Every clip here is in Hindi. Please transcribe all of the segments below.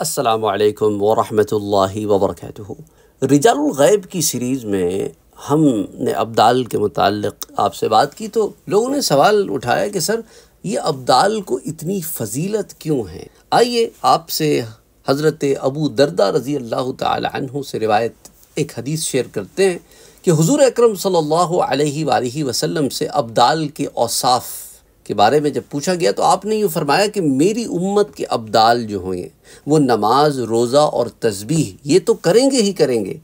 असलकम वरहमल वबरक रिजालगैब की सीरीज़ में हमने अब्दाल के मतलब आपसे बात की तो लोगों ने सवाल उठाया कि सर ये अब्दाल को इतनी फजीलत क्यों है आइए आपसे हज़रत अबू दरदा रज़ी अल्लाह तु से रिवायत एक हदीस शेयर करते हैं कि हुजूर अकरम सल्लल्लाहु अलैहि वसल्लम से अब्दाल के औसाफ़ के बारे में जब पूछा गया तो आपने ये फरमाया कि मेरी उम्मत के अब्दाल जो होंगे वो नमाज रोज़ा और तस्बीह ये तो करेंगे ही करेंगे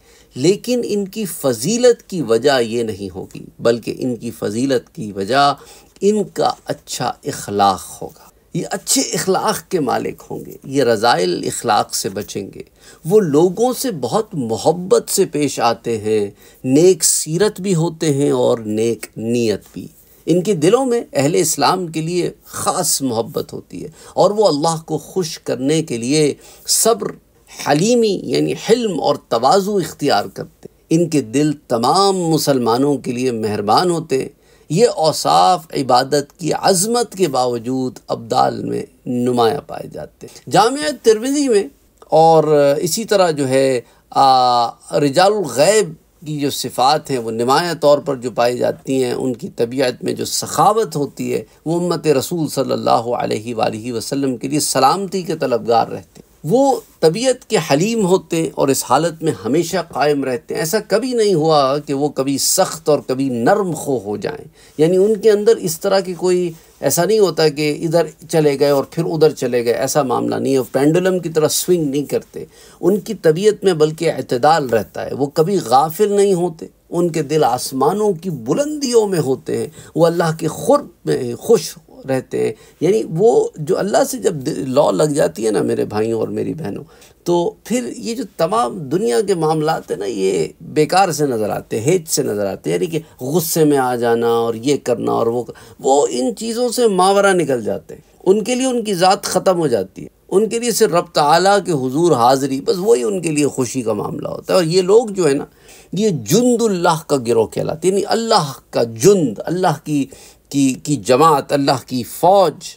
लेकिन इनकी फजीलत की वजह ये नहीं होगी बल्कि इनकी फजीलत की वजह इनका अच्छा इखलाक होगा ये अच्छे अखलाक के मालिक होंगे ये रज़ाइल अखलाक से बचेंगे वो लोगों से बहुत मोहब्बत से पेश आते हैं नेक सीरत भी होते हैं और नेक नीयत भी इनके दिलों में अहल इस्लाम के लिए ख़ास मोहब्बत होती है और वो अल्लाह को खुश करने के लिए सब्र हलीमी यानी हिल्म और तोज़ु इख्तियार करते इनके दिल तमाम मुसलमानों के लिए मेहरबान होते ये औसाफ इबादत की अज़मत के बावजूद अब्दाल में नुमाया पाए जाते जाम तिरविज़ी में और इसी तरह जो है रिजालग़ैब की जो सिफ़ात हैं वो नमाया तौर पर जो पाई जाती हैं उनकी तबीयत में जो सखावत होती है वो उम्मत रसूल सल्लल्लाहु अलैहि वसल्लम के लिए सलामती के तलबगार रहते हैं वो तबीयत के हलीम होते और इस हालत में हमेशा कायम रहते हैं ऐसा कभी नहीं हुआ कि वो कभी सख्त और कभी नरम खो हो जाएं यानी उनके अंदर इस तरह की कोई ऐसा नहीं होता कि इधर चले गए और फिर उधर चले गए ऐसा मामला नहीं है पेंडुलम की तरह स्विंग नहीं करते उनकी तबीयत में बल्कि अतदाल रहता है वो कभी गाफिल नहीं होते उनके दिल आसमानों की बुलंदियों में होते हैं वो अल्लाह के खुर में खुश रहते हैं यानी वो जो अल्लाह से जब लॉ लग जाती है ना मेरे भाइयों और मेरी बहनों तो फिर ये जो तमाम दुनिया के मामला हैं ना ये बेकार से नज़र आते हेज से नज़र आते यानी कि गुस्से में आ जाना और ये करना और वो वो इन चीज़ों से मावरा निकल जाते हैं उनके लिए उनकी ज़ात ख़त्म हो जाती है उनके लिए सिर्फ रब तला के हुजूर हाज़िरी बस वही उनके लिए खुशी का मामला होता है और ये लोग जो है ना ये जुंदुल्लाह का गिरोह कहलाते यानी अल्लाह का जुंद अल्लाह की की की जमात अल्लाह की फ़ौज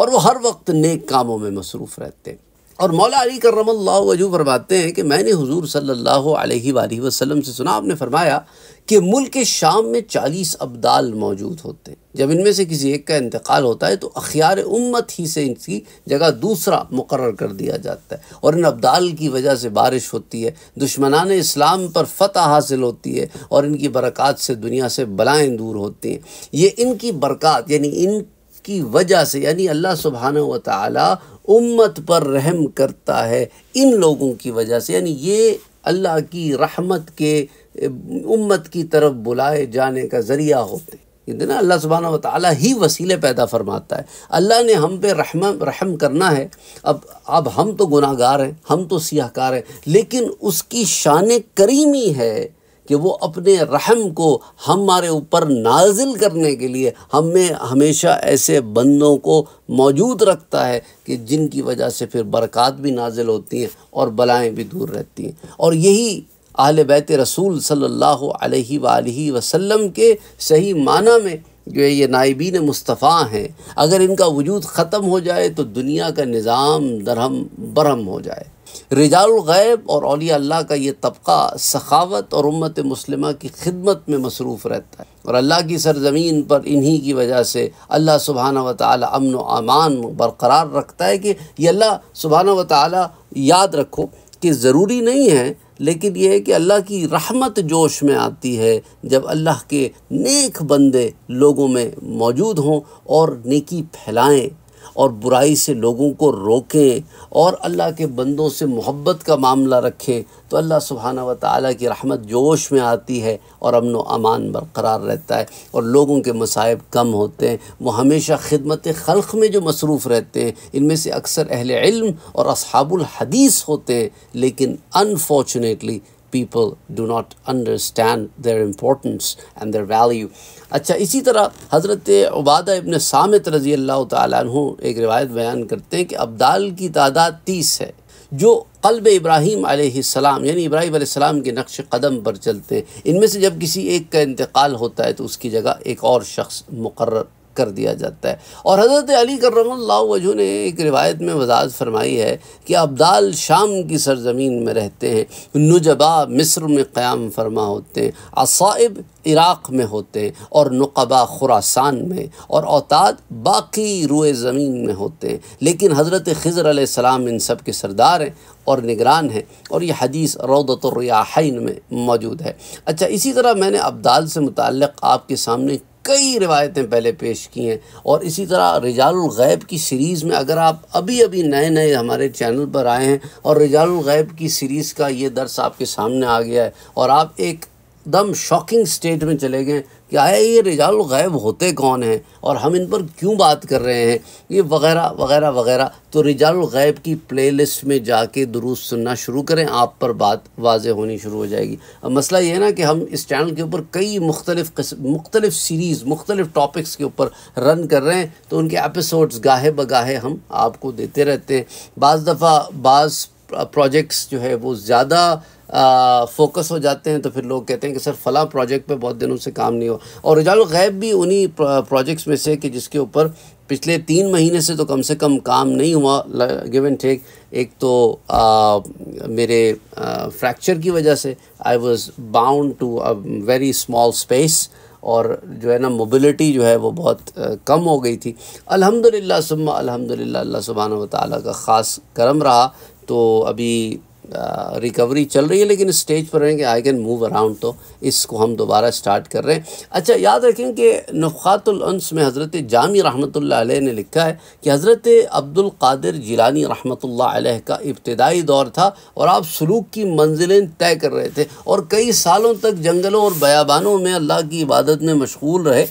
और वो हर वक्त नेक कामों में मसरूफ़ रहते हैं और मौला अली करम वजू फरमाते हैं कि मैंने हजूर सल्ला वसलम से सुना आपने फरमाया कि मुल्क शाम में चालीस अबदाल मौजूद होते हैं जब इनमें से किसी एक का इंतकाल होता है तो अखियार उम्मत ही से इनकी जगह दूसरा मुकर कर दिया जाता है और इन अबदाल की वजह से बारिश होती है दुश्मनान इस्लाम पर फतह हासिल होती है और इनकी बरक़ात से दुनिया से बलाएँ दूर होती हैं ये इनकी बरक़ात यानी इन की वजह से यानी अल्लाह सुबहान व ताली उम्मत पर रहम करता है इन लोगों की वजह से यानी ये अल्लाह की रहमत के उम्मत की तरफ बुलाए जाने का ज़रिया होते हैं ना अल्लाह सुबहाना वाली ही वसीले पैदा फरमाता है अल्लाह ने हम पे रहम रहम करना है अब अब हम तो गुनाहगार हैं हम तो सियाहकार हैं लेकिन उसकी शान करीमी है कि वो अपने रहम को हमारे ऊपर नाजिल करने के लिए हमें हमेशा ऐसे बंदों को मौजूद रखता है कि जिनकी वजह से फिर बरक़ात भी नाजिल होती हैं और बलाएँ भी दूर रहती हैं और यही आल बैत रसूल सल्लल्लाहु अलैहि सल्ला वसल्लम के सही माना में जो ये नाइबीन मुस्तफ़ा हैं अगर इनका वजूद ख़त्म हो जाए तो दुनिया का निज़ाम दरहम बरहम हो जाए रिजाल गैब और अलिया अल्लाह का ये तबका सखावत और उम्मत मुस्लिमा की खिदमत में मसरूफ़ रहता है और अल्लाह की सरज़मीन पर इन्हीं की वजह से अल्लाह सुबहाना व ताली अमन व अमान बरकरार रखता है कि ये अल्लाह सुबहाना व ताली याद रखो कि ज़रूरी नहीं है लेकिन यह है कि अल्लाह की रहमत जोश में आती है जब अल्लाह के नेक बंदे लोगों में मौजूद हों और नेकी फैलाएँ और बुराई से लोगों को रोकें और अल्लाह के बंदों से मोहब्बत का मामला रखें तो अल्लाह सुबहाना व ताली की रहमत जोश में आती है और अमन व अमान बरकरार रहता है और लोगों के मसायब कम होते हैं वो हमेशा खिदमत खल्क में जो मसरूफ़ रहते हैं इनमें से अक्सर अहल इल्म और असहाबुल हदीस होते हैं लेकिन unfortunately people do not understand their importance and their value अच्छा इसी तरह हज़रत उबादा इबन सामित रज़ी अल्लाह तु एक रिवायत बयान करते हैं कि अब्दाल की तादाद तीस है जो कल्ब इब्राहिम सलाम यानी इब्राहिम सलाम के नक्श कदम पर चलते हैं इनमें से जब किसी एक का इंतकाल होता है तो उसकी जगह एक और शख्स मुकर कर दिया जाता है और हज़रत अली करम वजू ने एक रिवायत में वजात फरमाई है कि अब्दाल शाम की सरजमीन में रहते हैं नजबा मिस्र में क़्याम फरमा होते हैं असाइब इराक़ में होते हैं और नकबा खुरासान में और अवताद बाकी रुए ज़मीन में होते हैं लेकिन हज़रत खज़र सलाम इन सब के सरदार हैं और निगरान हैं और यह हदीस रौदतरियान में मौजूद है अच्छा इसी तरह मैंने अब्दाल से मुतक़ आपके सामने कई रिवायतें पहले पेश की हैं और इसी तरह रिजालगैब की सीरीज़ में अगर आप अभी अभी नए नए हमारे चैनल पर आए हैं और रिजालगैब की सीरीज़ का ये दर्स आपके सामने आ गया है और आप एक दम शॉकिंग स्टेट में चले गए कि आया ये रिजाल गायब होते कौन हैं और हम इन पर क्यों बात कर रहे हैं ये वगैरह वगैरह वगैरह तो रिजाल गायब की प्लेलिस्ट में जाके दुरुस्त सुनना शुरू करें आप पर बात वाज होनी शुरू हो जाएगी अब मसला ये है ना कि हम इस चैनल के ऊपर कई मुख्तलिफ मुख्तलिफ सीरीज़ मुख्तलिफ टॉपिक्स के ऊपर रन कर रहे हैं तो उनके एपिसोड्स गाहे बगाहे हम आपको देते रहते हैं बज़ दफ़ा बाज़ प्रोजेक्ट्स जो है वो ज़्यादा फोकस हो जाते हैं तो फिर लोग कहते हैं कि सर फला प्रोजेक्ट पे बहुत दिनों से काम नहीं हो और रिजाल गैब भी उन्हीं प्रोजेक्ट्स में से कि जिसके ऊपर पिछले तीन महीने से तो कम से कम काम नहीं हुआ गिव एंड टेक एक तो आ, मेरे फ्रैक्चर की वजह से I was bound to a very small space और जो है ना मोबिलिटी जो है वो बहुत आ, कम हो गई थी अलहमदिल्ला सुबह अलहमदिल्ला सुबहान का ख़ास करम रहा तो अभी रिकवरी चल रही है लेकिन स्टेज पर रहेंगे आई कैन मूव अराउंड तो इसको हम दोबारा स्टार्ट कर रहे हैं अच्छा याद रखें कि नफ़ातुलअंस में हज़रत जामी रहमत ने लिखा है कि हज़रत अब्दुल कादिर जिलानी रहमत का इब्तदाई दौर था और आप सलूक की मंजिलें तय कर रहे थे और कई सालों तक जंगलों और बयाबानों में अल्लाह की इबादत में मशगूल रहे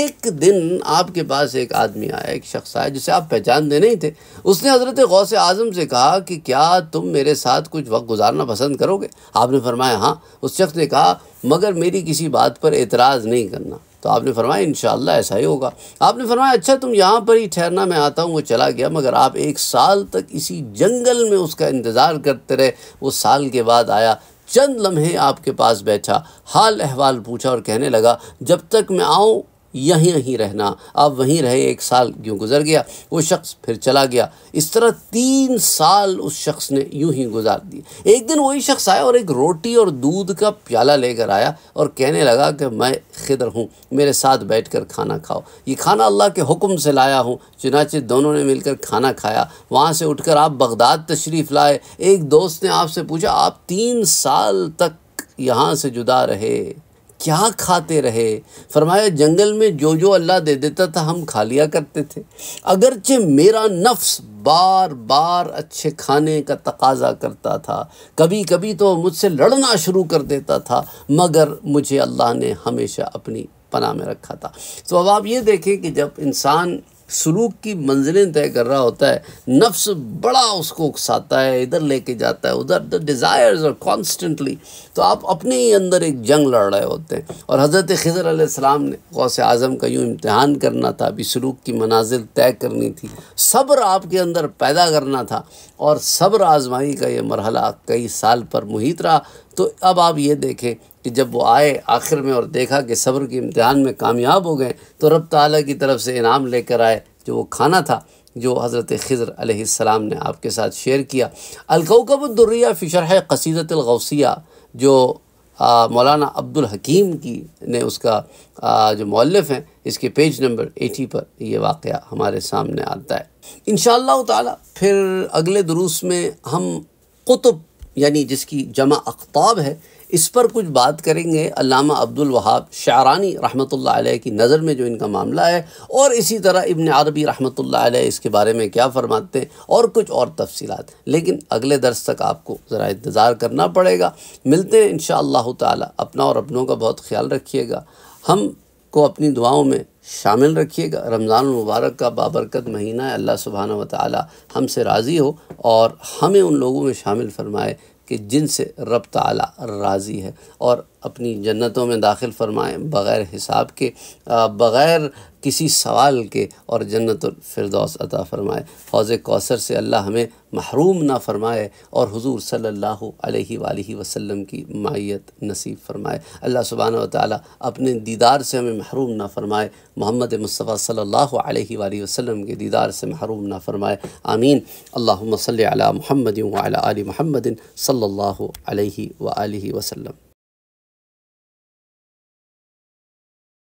एक दिन आपके पास एक आदमी आया एक शख्स आया जिसे आप पहचानते नहीं थे उसने हज़रत गौ आज़म से कहा कि क्या तुम मेरे साथ कुछ वक्त गुजारना पसंद करोगे आपने फरमाया हाँ उस शख्स ने कहा मगर मेरी किसी बात पर एतराज़ नहीं करना तो आपने फरमाया इन ऐसा ही होगा आपने फरमाया अच्छा तुम यहाँ पर ही ठहरना मैं आता हूँ वो चला गया मगर आप एक साल तक इसी जंगल में उसका इंतज़ार करते रहे उस साल के बाद आया चंद लम्हे आपके पास बैठा हाल अहवाल पूछा और कहने लगा जब तक मैं आऊँ यहीं यहीं रहना आप वहीं रहे एक साल यूँ गुजर गया वो शख्स फिर चला गया इस तरह तीन साल उस शख्स ने यूं ही गुजार दिए एक दिन वही शख्स आया और एक रोटी और दूध का प्याला लेकर आया और कहने लगा कि मैं खिदर हूँ मेरे साथ बैठ कर खाना खाओ ये खाना अल्लाह के हुक्म से लाया हूँ चुनाचे दोनों ने मिलकर खाना खाया वहाँ से उठकर आप बगदाद तशरीफ़ लाए एक दोस्त ने आपसे पूछा आप तीन साल तक यहाँ से जुदा रहे क्या खाते रहे फरमाया जंगल में जो जो अल्लाह दे देता था हम खा लिया करते थे अगरचे मेरा नफ्स बार बार अच्छे खाने का तकाजा करता था कभी कभी तो मुझसे लड़ना शुरू कर देता था मगर मुझे अल्लाह ने हमेशा अपनी पनाह में रखा था तो अब आप ये देखें कि जब इंसान सलूक की मंजिलें तय कर रहा होता है नफ्स बड़ा उसको उकसाता है इधर लेके जाता है उधर द डिज़ायर्स और कॉन्स्टेंटली तो आप अपने ही अंदर एक जंग लड़ रहे होते हैं और हज़रत खजर आसमाम ने गौस आज़म का यूँ इम्तहान करना था अभी सलूक की मनाजिल तय करनी थी सब्र आपके अंदर पैदा करना था और सब्र आजमाई का ये मरहला कई साल पर मुहित रहा तो अब आप ये देखें कि जब वो आए आखिर में और देखा कि सब्र के इम्तहान में कामयाब हो गए तो रब ताली की तरफ से इनाम लेकर आए जो वो खाना था जो हज़रत ख़िज़र अलैहिस्सलाम ने आपके साथ शेयर किया अलकौकबुद्दुर्रिया फ़िशरह कसीदतलगौसिया जो मौलाना अब्दुल हकीम की ने उसका आ, जो मौलफ हैं इसके पेज नंबर एटी पर यह वाक़ हमारे सामने आता है इन ताला फिर अगले दुरूस में हम कुतुब यानी जिसकी जमा अख्ताब है इस पर कुछ बात करेंगे अल्लामा अब्दुल वहाब शारानी रहमतुल्लाह अलैह की नज़र में जो इनका मामला है और इसी तरह इब्न अरबी रहमतुल्लाह अलैह इसके बारे में क्या फ़रमाते हैं और कुछ और तफसीलात लेकिन अगले दर्स तक आपको ज़रा इंतज़ार करना पड़ेगा मिलते हैं इन ताला अपना और अपनों का बहुत ख्याल रखिएगा हम को अपनी दुआओं में शामिल रखिएगा रमज़ान मुबारक का बाबरकत महीना है अल्लाह सुबहाना व हमसे राज़ी हो और हमें उन लोगों में शामिल फरमाए कि जिनसे रब ताला राज़ी है और अपनी जन्नतों में दाखिल फरमाएं बग़ैर हिसाब के बग़ैर किसी सवाल के और जन्नत फिरदौस अता फ़रमाए हौज़ कौसर से अल्लाह हमें महरूम ना फ़रमाए और हुजूर सल्लल्लाहु अलैहि सल्ला वसल्लम की माइत नसीब फ़रमाए अल्लाह सुबहान ताली अपने दीदार से हमें महरूम ना फ़रमाए मोहम्मद मुस्तफ़ा सल्लल्लाहु अलैहि वसल्लम के दीदार से महरूम ना फ़रमाए आमीन अल्लाम सल महमदिन वाली महमदिन सल्ला अलैहि वसल्लम